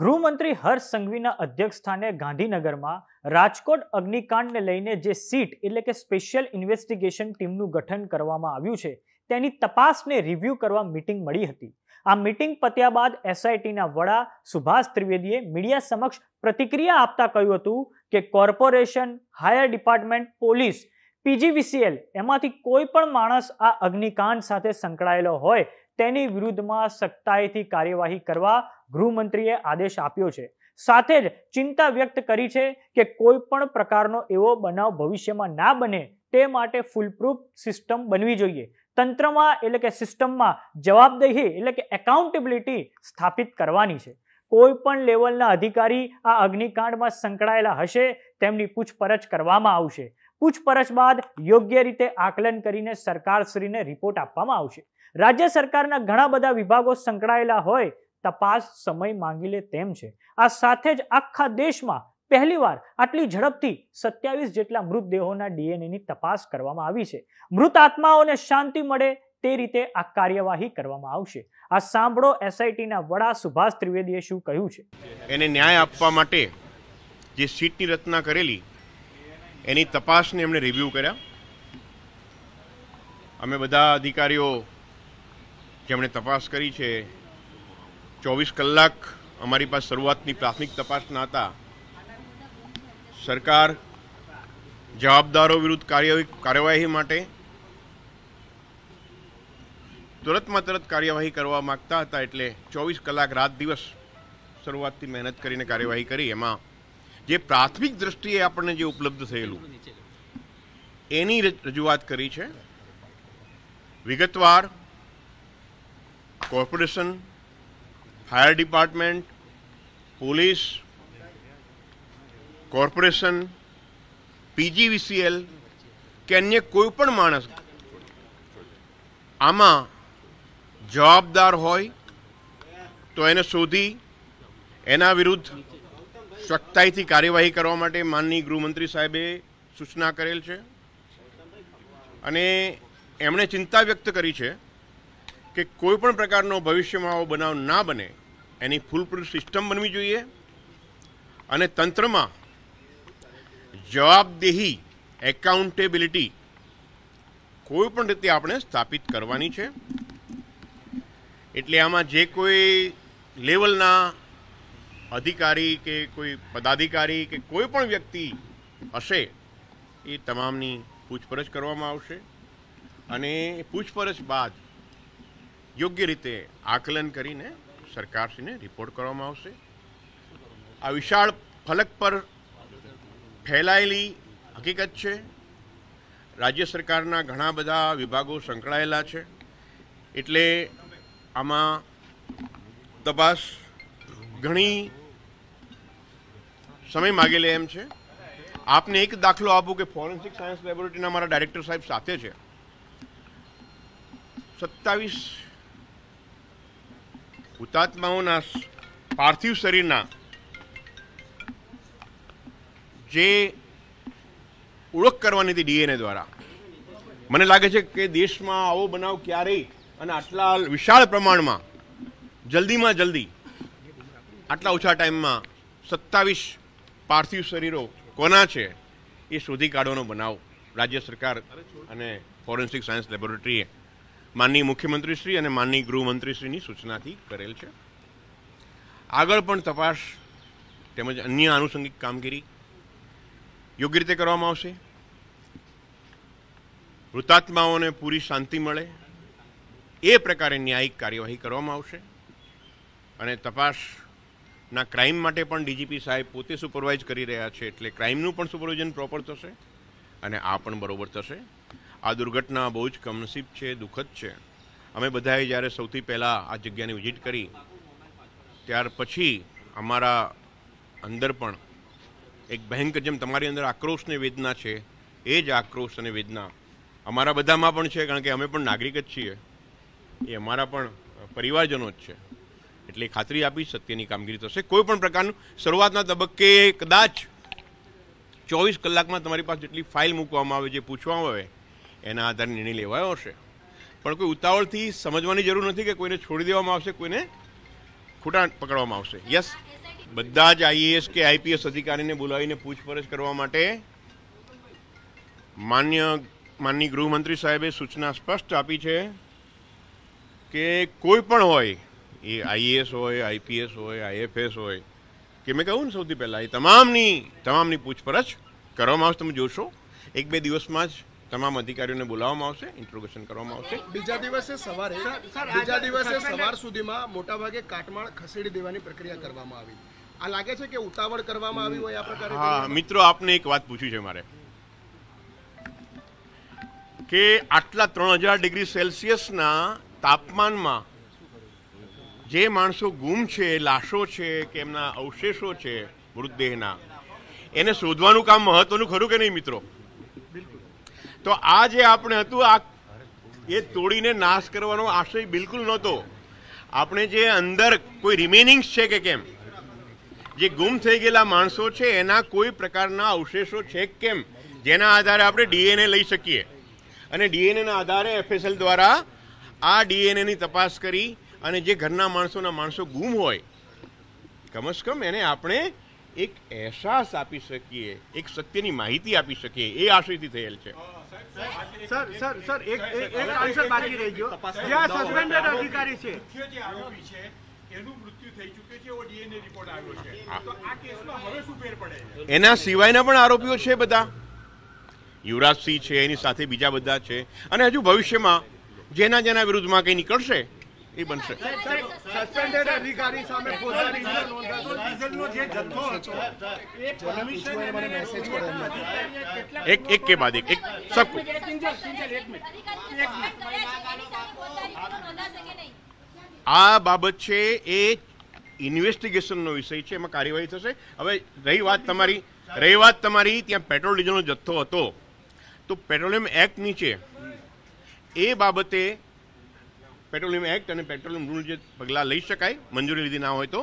ગૃહમંત્રી હર્ષ સંઘવીના અધ્યક્ષસ્થાને ગાંધીનગરમાં રાજકોટ અગ્નિકાંડને લઈને જે સીટ એટલે કે સ્પેશિયલ ઇન્વેસ્ટિગેશન ટીમનું ગઠન કરવામાં આવ્યું છે તેની તપાસને રિવ્યૂ કરવા મિટિંગ મળી હતી આ મિટિંગ પત્યા બાદ એસઆઈટીના વડા સુભાષ ત્રિવેદીએ મીડિયા સમક્ષ પ્રતિક્રિયા આપતા કહ્યું હતું કે corporation fire department police PGVCL એમાંથી કોઈ પણ માણસ આ અગ્નિકાંડ સાથે સંકળાયેલો હોય તેની વિરુદ્ધમાં સખ્તાઈથી કાર્યવાહી કરવા ગૃહમંત્રીએ આદેશ આપ્યો છે સાથે જ ચિંતા વ્યક્ત કરી છે કે કોઈ પણ પ્રકારનો એવો બનાવ ભવિષ્યમાં ના બને તે માટે ફૂલપ્રૂફ સિસ્ટમ બનવી જોઈએ તંત્રમાં એટલે કે સિસ્ટમમાં જવાબદેહી એટલે કે એકાઉન્ટેબિલિટી સ્થાપિત કરવાની છે કોઈ પણ લેવલના અધિકારી આ અગ્નિકાંડમાં સંકળાયેલા હશે તેમની પૂછપરછ કરવામાં આવશે પૂછપરછ બાદ યોગ્ય રીતે આકલન કરીને સરકારશ્રીને રિપોર્ટ આપવામાં આવશે રાજ્ય સરકારના ઘણા બધા વિભાગો સંકળાયેલા હોય તપાસ સમય માંગી લે તેમ છે આ સાથે જ આખા દેશમાં પહેલીવાર આટલી ઝડપથી સત્યાવીસ જેટલા મૃતદેહોના ડીએનએની તપાસ કરવામાં આવી છે મૃત આત્માઓને શાંતિ મળે તે રીતે આ કાર્યવાહી કરવામાં આવશે આ સાંભળો એસઆઈટીના વડા સુભાષ ત્રિવેદીએ શું કહ્યું છે એને ન્યાય આપવા માટે જે સીટની રચના કરેલી એની તપાસને એમણે રિવ્યૂ કર્યા અમે બધા અધિકારીઓ જેમણે તપાસ કરી છે ચોવીસ કલાક અમારી પાસે શરૂઆતની પ્રાથમિક તપાસના હતા સરકાર જવાબદારો વિરુદ્ધ કાર્યવાહી માટે તુરંતમાં તરત કાર્યવાહી કરવા માગતા હતા એટલે ચોવીસ કલાક રાત દિવસ શરૂઆતથી મહેનત કરીને કાર્યવાહી કરી એમાં જે પ્રાથમિક દ્રષ્ટિએ આપણને જે ઉપલબ્ધ થયેલું એની રજૂઆત કરી છે વિગતવાર corporation fire department police corporation PGVCL કે અન્ય કોઈ પણ માણસ આમાં જવાબદાર હોય તો એને શોધી એના વિરુદ્ધ સખ્તાઈથી કાર્યવાહી કરવા માટે માનનીય ગૃહમંત્રી સાહેબે સૂચના કરેલ છે અને એમણે ચિંતા વ્યક્ત કરી છે કે કોઈપણ પ્રકારનો ભવિષ્યમાં બનાવ ના બને એની ફૂલપ્રૂફ સિસ્ટમ બનવી જોઈએ અને તંત્રમાં જવાબદેહી એકાઉન્ટેબિલિટી કોઈ પણ રીતે આપણે સ્થાપિત કરવાની છે એટલે આમાં જે કોઈ લેવલના અધિકારી કે કોઈ પદાધિકારી કે કોઈ પણ વ્યક્તિ હશે એ તમામની પૂછપરછ કરવામાં આવશે અને પૂછપરછ બાદ યોગ્ય રીતે આકલન કરીને સરકારશ્રીને રિપોર્ટ કરવામાં આવશે આ વિશાળ ફલક પર ફેલાયેલી હકીકત છે રાજ્ય સરકારના ઘણા બધા વિભાગો સંકળાયેલા છે એટલે આમાં તપાસ ઘણી સમય માગી એમ છે આપને એક દાખલો આપું કે ફોરેન્સિક સાયન્સ લેબોરેટરીના મારા ડાયરેક્ટર સાહેબ સાથે છે સત્તાવીસ હુતાત્માઓના પાર્થિવ શરીરના જે ઓળખ કરવાની હતી ડીએનએ દ્વારા મને લાગે છે કે દેશમાં આવો બનાવ ક્યારેય અને આટલા વિશાળ પ્રમાણમાં જલ્દીમાં જલ્દી આટલા ઓછા ટાઈમમાં સત્તાવીસ પાર્થિવ શરીરો કોના છે એ શોધી કાઢવાનો બનાવ રાજ્ય સરકાર અને ફોરેન્સિક સાયન્સ લેબોરેટરીએ માનનીય મુખ્યમંત્રીશ્રી અને માનની ગૃહમંત્રીશ્રીની સૂચનાથી કરેલ છે આગળ પણ તપાસ તેમજ અન્ય આનુષંગિક કામગીરી યોગ્ય રીતે કરવામાં આવશે મૃતાત્માઓને પૂરી શાંતિ મળે એ પ્રકારે ન્યાયિક કાર્યવાહી કરવામાં આવશે અને તપાસના ક્રાઇમ માટે પણ ડીજીપી સાહેબ પોતે સુપરવાઇઝ કરી રહ્યા છે એટલે ક્રાઇમનું પણ સુપરવિઝન પ્રોપર થશે અને આ પણ બરોબર થશે આ દુર્ઘટના બહુ જ કમનસીબ છે દુઃખદ છે અમે બધાએ જ્યારે સૌથી પહેલાં આ જગ્યાની વિઝિટ કરી ત્યાર પછી અમારા અંદર પણ એક ભયંકર જેમ તમારી અંદર આક્રોશને વેદના છે એ જ આક્રોશ અને વેદના અમારા બધામાં પણ છે કારણ કે અમે પણ નાગરિક જ છીએ એ અમારા પણ પરિવારજનો જ છે એટલે ખાતરી આપી સત્યની કામગીરી થશે કોઈ પણ પ્રકારનું શરૂઆતના તબક્કે કદાચ ચોવીસ કલાકમાં તમારી પાસે જેટલી ફાઇલ મૂકવામાં આવે જે પૂછવામાં આવે એના આધારે નિર્ણય લેવાયો હશે પણ કોઈ ઉતાવળથી સમજવાની જરૂર નથી કે કોઈને છોડી દેવામાં આવશે કોઈને ખોટા પકડવામાં આવશે યસ બધા જ આઈએએસ કે આઈપીએસ અધિકારીને બોલાવીને પૂછપરછ કરવા માટે માન્ય માનની ગૃહમંત્રી સાહેબે સૂચના સ્પષ્ટ આપી છે કે કોઈ પણ હોય એ આઈએએસ હોય આઈપીએસ હોય આઈએફએસ હોય કે મેં કહ્યું ને સૌથી પહેલાં એ તમામની તમામની પૂછપરછ કરવામાં આવશે તમે જોશો એક બે દિવસમાં જ તમામ અધિકારીઓને બોલાવવામાં આવશે ઇન્ટ્રોગેશન કરવામાં આવશે બીજા દિવસે સવારે બીજા દિવસે સવાર સુધીમાં મોટાભાગે કાટમાળ ખસેડી દેવાની પ્રક્રિયા કરવામાં આવી આ લાગે છે કે ઉતાવળ કરવામાં આવી હોય આ પ્રકારે હા મિત્રો આપને એક વાત પૂછી છે મારે કે આટલા ત્રણ હજાર ડિગ્રી સેલ્સિયસના તાપમાનમાં જે માણસો ગુમ છે લાશો છે કે એમના અવશેષો છે મૃતદેહના એને શોધવાનું કામ મહત્વનું ખરું કે નહીં મિત્રો તો આ જે આપણે હતું આ એ તોડીને નાશ કરવાનો આશય બિલકુલ નહોતો આપણે જે અંદર કોઈ રિમેનિંગ્સ છે કે કેમ જે ગુમ થઈ ગયેલા માણસો છે એના કોઈ પ્રકારના અવશેષો છે કેમ જેના આધારે આપણે ડીએનએ લઈ શકીએ અને ડીએનએના આધારે એફએસએલ દ્વારા આ ડીએનએની તપાસ કરી અને જે ઘરના માણસોના માણસો ગુમ હોય કમસ કમ એને આપણે એક અહેસાસ આપી શકીએ એક સત્યની માહિતી આપી શકીએ એ આશયથી થયેલ છે એના સિવાયના પણ આરોપીઓ છે બધા યુવરાજસિંહ છે એની સાથે બીજા બધા છે અને હજુ ભવિષ્યમાં જેના જેના વિરુદ્ધમાં કંઈ નીકળશે એ બનશે એક એક કે બાદ એક એક આ બાબત છે એ ઇન્વેસ્ટિગેશનનો વિષય છે એમાં કાર્યવાહી થશે હવે રહી વાત તમારી રહી વાત તમારી ત્યાં પેટ્રોલ ડીઝલનો જથ્થો હતો તો પેટ્રોલિયમ એક્ટ નીચે એ બાબતે પેટ્રોલિયમ એક્ટ અને પેટ્રોલિયમ રૂલ જે પગલાં લઈ શકાય મંજૂરી લીધી ના હોય તો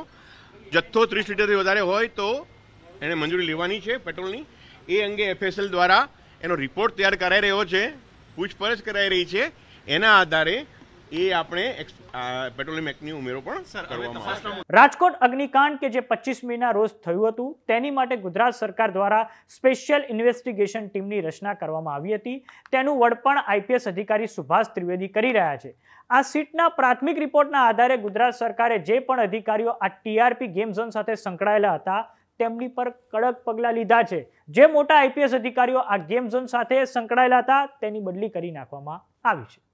જથ્થો ત્રીસ લીટરથી વધારે હોય તો એને મંજૂરી લેવાની છે પેટ્રોલની એ અંગે એફએસએલ દ્વારા એનો રિપોર્ટ તૈયાર કરાઈ રહ્યો છે પૂછપરછ કરાઈ રહી છે એના આધારે એ આપણે પેટ્રોલિયમ એક્ટની ઉમેરો પણ રાજકોટ અગ્નિકાંડ કે જે પચીસ મેના રોજ થયું હતું તેની માટે ગુજરાત સરકાર દ્વારા સ્પેશિયલ ઇન્વેસ્ટિગેશન ટીમની રચના કરવામાં આવી હતી તેનું વડપણ આઈપીએસ અધિકારી સુભાષ ત્રિવેદી કરી રહ્યા છે આ સીટના પ્રાથમિક રિપોર્ટના આધારે ગુજરાત સરકારે જે પણ અધિકારીઓ આ ટીઆરપી ગેમ ઝોન સાથે સંકળાયેલા હતા તેમની પર કડક પગલાં લીધા છે જે મોટા આઈપીએસ અધિકારીઓ આ ગેમ ઝોન સાથે સંકળાયેલા હતા તેની બદલી કરી નાખવામાં આવી છે